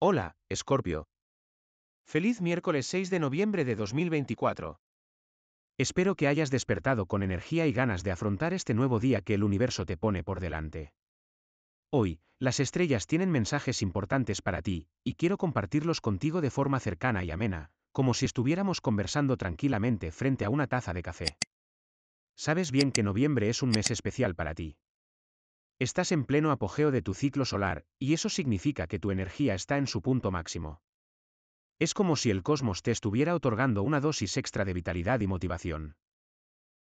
Hola, Escorpio. Feliz miércoles 6 de noviembre de 2024. Espero que hayas despertado con energía y ganas de afrontar este nuevo día que el universo te pone por delante. Hoy, las estrellas tienen mensajes importantes para ti, y quiero compartirlos contigo de forma cercana y amena, como si estuviéramos conversando tranquilamente frente a una taza de café. Sabes bien que noviembre es un mes especial para ti. Estás en pleno apogeo de tu ciclo solar, y eso significa que tu energía está en su punto máximo. Es como si el cosmos te estuviera otorgando una dosis extra de vitalidad y motivación.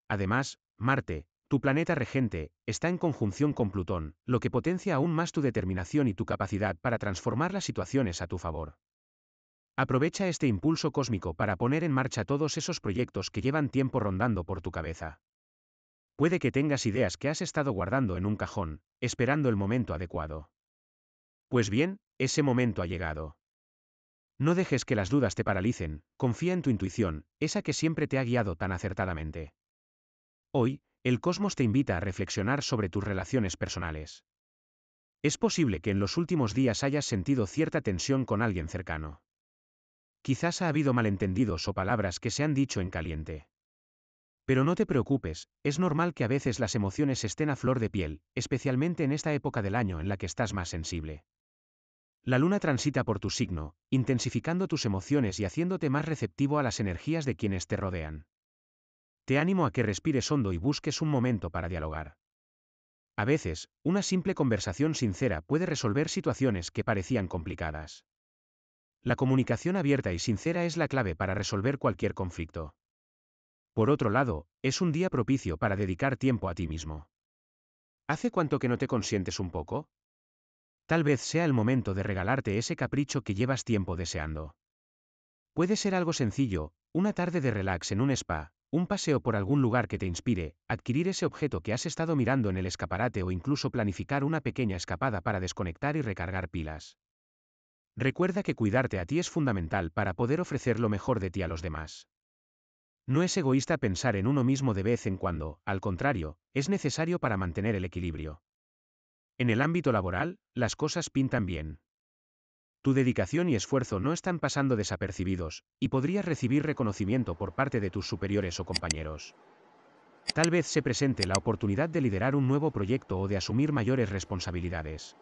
Además, Marte, tu planeta regente, está en conjunción con Plutón, lo que potencia aún más tu determinación y tu capacidad para transformar las situaciones a tu favor. Aprovecha este impulso cósmico para poner en marcha todos esos proyectos que llevan tiempo rondando por tu cabeza. Puede que tengas ideas que has estado guardando en un cajón, esperando el momento adecuado. Pues bien, ese momento ha llegado. No dejes que las dudas te paralicen, confía en tu intuición, esa que siempre te ha guiado tan acertadamente. Hoy, el cosmos te invita a reflexionar sobre tus relaciones personales. Es posible que en los últimos días hayas sentido cierta tensión con alguien cercano. Quizás ha habido malentendidos o palabras que se han dicho en caliente. Pero no te preocupes, es normal que a veces las emociones estén a flor de piel, especialmente en esta época del año en la que estás más sensible. La luna transita por tu signo, intensificando tus emociones y haciéndote más receptivo a las energías de quienes te rodean. Te animo a que respires hondo y busques un momento para dialogar. A veces, una simple conversación sincera puede resolver situaciones que parecían complicadas. La comunicación abierta y sincera es la clave para resolver cualquier conflicto. Por otro lado, es un día propicio para dedicar tiempo a ti mismo. ¿Hace cuánto que no te consientes un poco? Tal vez sea el momento de regalarte ese capricho que llevas tiempo deseando. Puede ser algo sencillo, una tarde de relax en un spa, un paseo por algún lugar que te inspire, adquirir ese objeto que has estado mirando en el escaparate o incluso planificar una pequeña escapada para desconectar y recargar pilas. Recuerda que cuidarte a ti es fundamental para poder ofrecer lo mejor de ti a los demás. No es egoísta pensar en uno mismo de vez en cuando, al contrario, es necesario para mantener el equilibrio. En el ámbito laboral, las cosas pintan bien. Tu dedicación y esfuerzo no están pasando desapercibidos, y podrías recibir reconocimiento por parte de tus superiores o compañeros. Tal vez se presente la oportunidad de liderar un nuevo proyecto o de asumir mayores responsabilidades.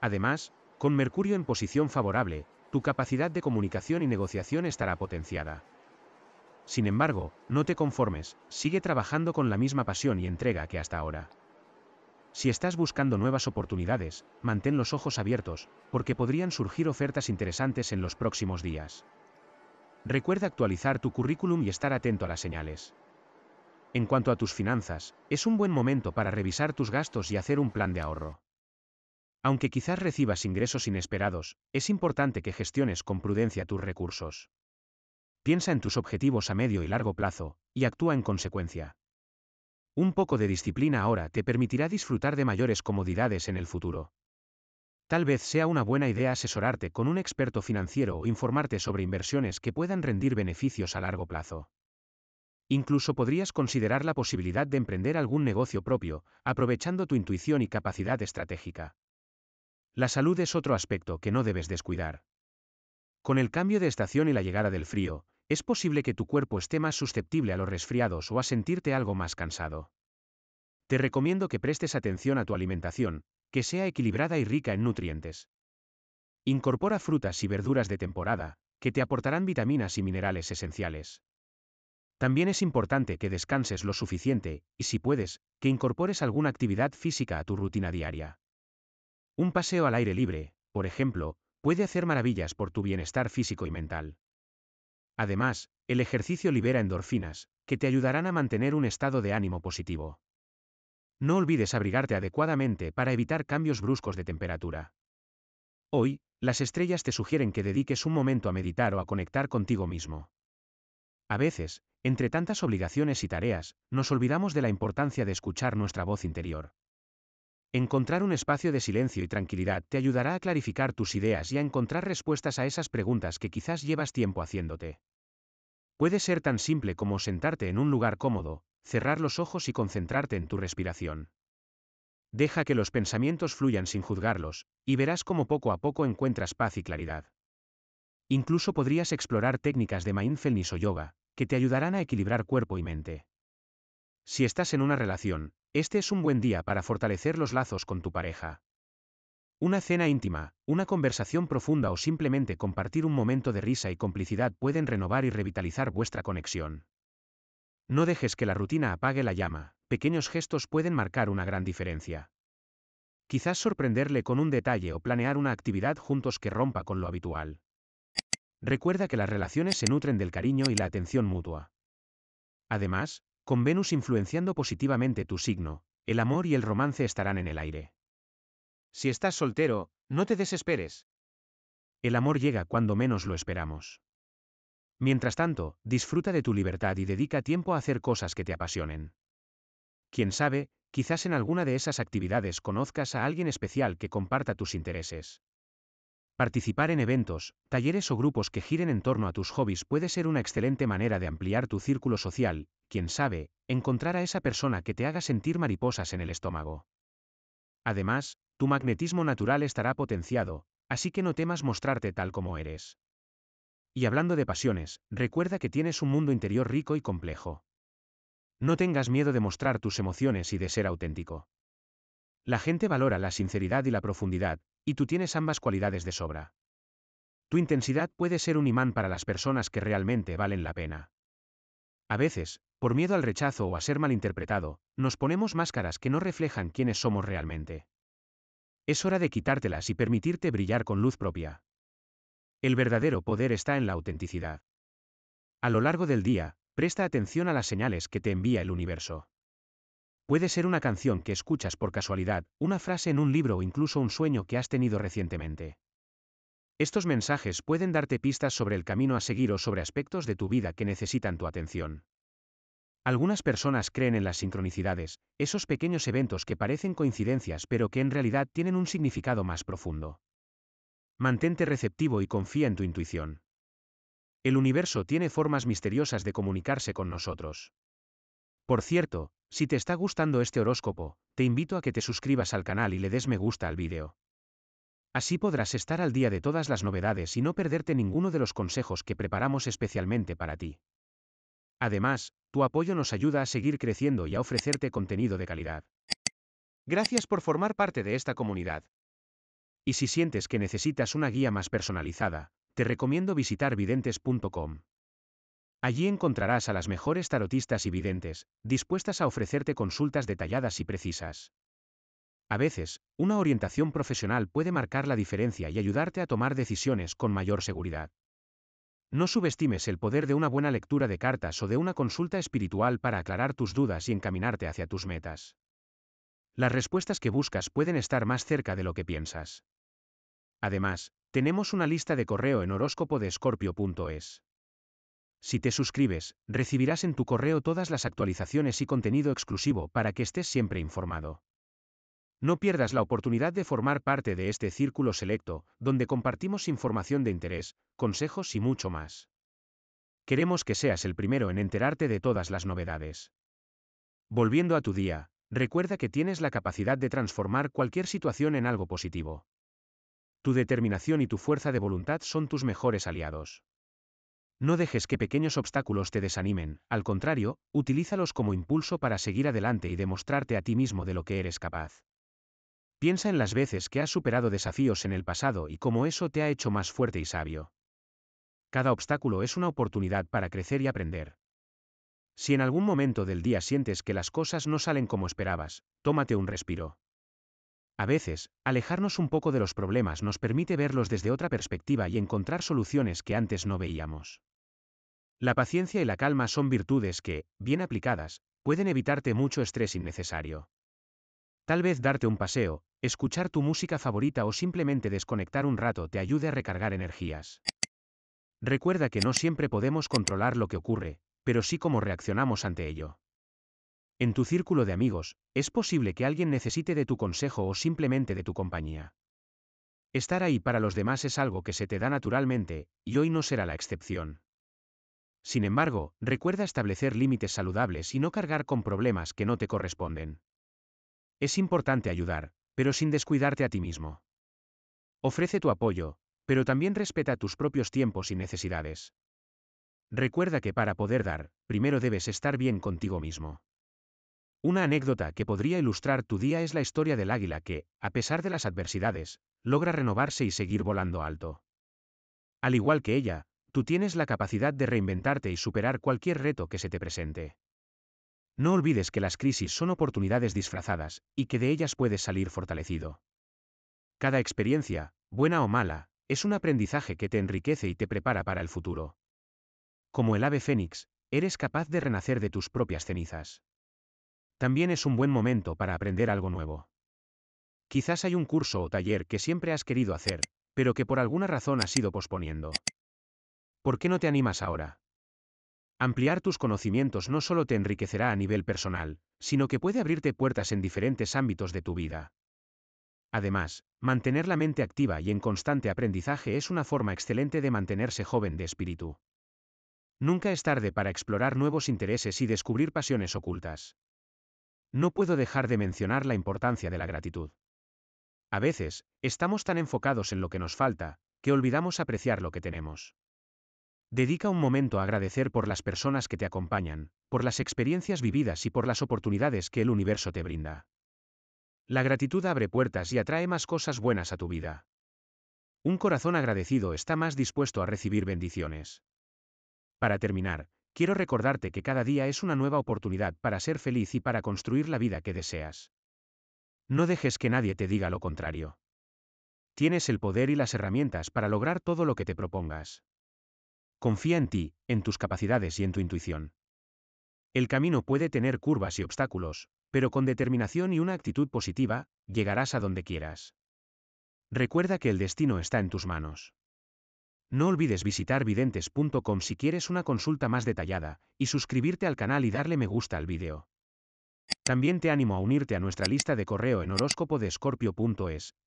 Además, con Mercurio en posición favorable, tu capacidad de comunicación y negociación estará potenciada. Sin embargo, no te conformes, sigue trabajando con la misma pasión y entrega que hasta ahora. Si estás buscando nuevas oportunidades, mantén los ojos abiertos, porque podrían surgir ofertas interesantes en los próximos días. Recuerda actualizar tu currículum y estar atento a las señales. En cuanto a tus finanzas, es un buen momento para revisar tus gastos y hacer un plan de ahorro. Aunque quizás recibas ingresos inesperados, es importante que gestiones con prudencia tus recursos. Piensa en tus objetivos a medio y largo plazo, y actúa en consecuencia. Un poco de disciplina ahora te permitirá disfrutar de mayores comodidades en el futuro. Tal vez sea una buena idea asesorarte con un experto financiero o informarte sobre inversiones que puedan rendir beneficios a largo plazo. Incluso podrías considerar la posibilidad de emprender algún negocio propio, aprovechando tu intuición y capacidad estratégica. La salud es otro aspecto que no debes descuidar. Con el cambio de estación y la llegada del frío, es posible que tu cuerpo esté más susceptible a los resfriados o a sentirte algo más cansado. Te recomiendo que prestes atención a tu alimentación, que sea equilibrada y rica en nutrientes. Incorpora frutas y verduras de temporada, que te aportarán vitaminas y minerales esenciales. También es importante que descanses lo suficiente, y si puedes, que incorpores alguna actividad física a tu rutina diaria. Un paseo al aire libre, por ejemplo, puede hacer maravillas por tu bienestar físico y mental. Además, el ejercicio libera endorfinas, que te ayudarán a mantener un estado de ánimo positivo. No olvides abrigarte adecuadamente para evitar cambios bruscos de temperatura. Hoy, las estrellas te sugieren que dediques un momento a meditar o a conectar contigo mismo. A veces, entre tantas obligaciones y tareas, nos olvidamos de la importancia de escuchar nuestra voz interior. Encontrar un espacio de silencio y tranquilidad te ayudará a clarificar tus ideas y a encontrar respuestas a esas preguntas que quizás llevas tiempo haciéndote. Puede ser tan simple como sentarte en un lugar cómodo, cerrar los ojos y concentrarte en tu respiración. Deja que los pensamientos fluyan sin juzgarlos, y verás cómo poco a poco encuentras paz y claridad. Incluso podrías explorar técnicas de mindfulness o yoga, que te ayudarán a equilibrar cuerpo y mente. Si estás en una relación, este es un buen día para fortalecer los lazos con tu pareja. Una cena íntima, una conversación profunda o simplemente compartir un momento de risa y complicidad pueden renovar y revitalizar vuestra conexión. No dejes que la rutina apague la llama, pequeños gestos pueden marcar una gran diferencia. Quizás sorprenderle con un detalle o planear una actividad juntos que rompa con lo habitual. Recuerda que las relaciones se nutren del cariño y la atención mutua. Además, con Venus influenciando positivamente tu signo, el amor y el romance estarán en el aire. Si estás soltero, no te desesperes. El amor llega cuando menos lo esperamos. Mientras tanto, disfruta de tu libertad y dedica tiempo a hacer cosas que te apasionen. Quién sabe, quizás en alguna de esas actividades conozcas a alguien especial que comparta tus intereses. Participar en eventos, talleres o grupos que giren en torno a tus hobbies puede ser una excelente manera de ampliar tu círculo social, quién sabe, encontrar a esa persona que te haga sentir mariposas en el estómago. Además, tu magnetismo natural estará potenciado, así que no temas mostrarte tal como eres. Y hablando de pasiones, recuerda que tienes un mundo interior rico y complejo. No tengas miedo de mostrar tus emociones y de ser auténtico. La gente valora la sinceridad y la profundidad, y tú tienes ambas cualidades de sobra. Tu intensidad puede ser un imán para las personas que realmente valen la pena. A veces, por miedo al rechazo o a ser malinterpretado, nos ponemos máscaras que no reflejan quiénes somos realmente. Es hora de quitártelas y permitirte brillar con luz propia. El verdadero poder está en la autenticidad. A lo largo del día, presta atención a las señales que te envía el universo. Puede ser una canción que escuchas por casualidad, una frase en un libro o incluso un sueño que has tenido recientemente. Estos mensajes pueden darte pistas sobre el camino a seguir o sobre aspectos de tu vida que necesitan tu atención. Algunas personas creen en las sincronicidades, esos pequeños eventos que parecen coincidencias pero que en realidad tienen un significado más profundo. Mantente receptivo y confía en tu intuición. El universo tiene formas misteriosas de comunicarse con nosotros. Por cierto, si te está gustando este horóscopo, te invito a que te suscribas al canal y le des me gusta al vídeo. Así podrás estar al día de todas las novedades y no perderte ninguno de los consejos que preparamos especialmente para ti. Además, tu apoyo nos ayuda a seguir creciendo y a ofrecerte contenido de calidad. Gracias por formar parte de esta comunidad. Y si sientes que necesitas una guía más personalizada, te recomiendo visitar videntes.com. Allí encontrarás a las mejores tarotistas y videntes, dispuestas a ofrecerte consultas detalladas y precisas. A veces, una orientación profesional puede marcar la diferencia y ayudarte a tomar decisiones con mayor seguridad. No subestimes el poder de una buena lectura de cartas o de una consulta espiritual para aclarar tus dudas y encaminarte hacia tus metas. Las respuestas que buscas pueden estar más cerca de lo que piensas. Además, tenemos una lista de correo en horóscopo de escorpio.es. Si te suscribes, recibirás en tu correo todas las actualizaciones y contenido exclusivo para que estés siempre informado. No pierdas la oportunidad de formar parte de este círculo selecto, donde compartimos información de interés, consejos y mucho más. Queremos que seas el primero en enterarte de todas las novedades. Volviendo a tu día, recuerda que tienes la capacidad de transformar cualquier situación en algo positivo. Tu determinación y tu fuerza de voluntad son tus mejores aliados. No dejes que pequeños obstáculos te desanimen, al contrario, utilízalos como impulso para seguir adelante y demostrarte a ti mismo de lo que eres capaz. Piensa en las veces que has superado desafíos en el pasado y cómo eso te ha hecho más fuerte y sabio. Cada obstáculo es una oportunidad para crecer y aprender. Si en algún momento del día sientes que las cosas no salen como esperabas, tómate un respiro. A veces, alejarnos un poco de los problemas nos permite verlos desde otra perspectiva y encontrar soluciones que antes no veíamos. La paciencia y la calma son virtudes que, bien aplicadas, pueden evitarte mucho estrés innecesario. Tal vez darte un paseo, escuchar tu música favorita o simplemente desconectar un rato te ayude a recargar energías. Recuerda que no siempre podemos controlar lo que ocurre, pero sí cómo reaccionamos ante ello. En tu círculo de amigos, es posible que alguien necesite de tu consejo o simplemente de tu compañía. Estar ahí para los demás es algo que se te da naturalmente, y hoy no será la excepción. Sin embargo, recuerda establecer límites saludables y no cargar con problemas que no te corresponden. Es importante ayudar, pero sin descuidarte a ti mismo. Ofrece tu apoyo, pero también respeta tus propios tiempos y necesidades. Recuerda que para poder dar, primero debes estar bien contigo mismo. Una anécdota que podría ilustrar tu día es la historia del águila que, a pesar de las adversidades, logra renovarse y seguir volando alto. Al igual que ella, Tú tienes la capacidad de reinventarte y superar cualquier reto que se te presente. No olvides que las crisis son oportunidades disfrazadas, y que de ellas puedes salir fortalecido. Cada experiencia, buena o mala, es un aprendizaje que te enriquece y te prepara para el futuro. Como el ave fénix, eres capaz de renacer de tus propias cenizas. También es un buen momento para aprender algo nuevo. Quizás hay un curso o taller que siempre has querido hacer, pero que por alguna razón has ido posponiendo. ¿Por qué no te animas ahora? Ampliar tus conocimientos no solo te enriquecerá a nivel personal, sino que puede abrirte puertas en diferentes ámbitos de tu vida. Además, mantener la mente activa y en constante aprendizaje es una forma excelente de mantenerse joven de espíritu. Nunca es tarde para explorar nuevos intereses y descubrir pasiones ocultas. No puedo dejar de mencionar la importancia de la gratitud. A veces, estamos tan enfocados en lo que nos falta, que olvidamos apreciar lo que tenemos. Dedica un momento a agradecer por las personas que te acompañan, por las experiencias vividas y por las oportunidades que el universo te brinda. La gratitud abre puertas y atrae más cosas buenas a tu vida. Un corazón agradecido está más dispuesto a recibir bendiciones. Para terminar, quiero recordarte que cada día es una nueva oportunidad para ser feliz y para construir la vida que deseas. No dejes que nadie te diga lo contrario. Tienes el poder y las herramientas para lograr todo lo que te propongas. Confía en ti, en tus capacidades y en tu intuición. El camino puede tener curvas y obstáculos, pero con determinación y una actitud positiva, llegarás a donde quieras. Recuerda que el destino está en tus manos. No olvides visitar videntes.com si quieres una consulta más detallada, y suscribirte al canal y darle me gusta al vídeo. También te animo a unirte a nuestra lista de correo en horóscopo de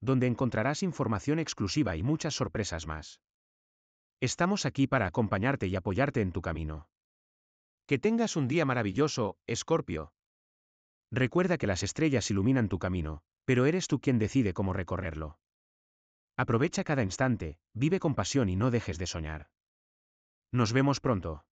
donde encontrarás información exclusiva y muchas sorpresas más. Estamos aquí para acompañarte y apoyarte en tu camino. Que tengas un día maravilloso, Escorpio. Recuerda que las estrellas iluminan tu camino, pero eres tú quien decide cómo recorrerlo. Aprovecha cada instante, vive con pasión y no dejes de soñar. Nos vemos pronto.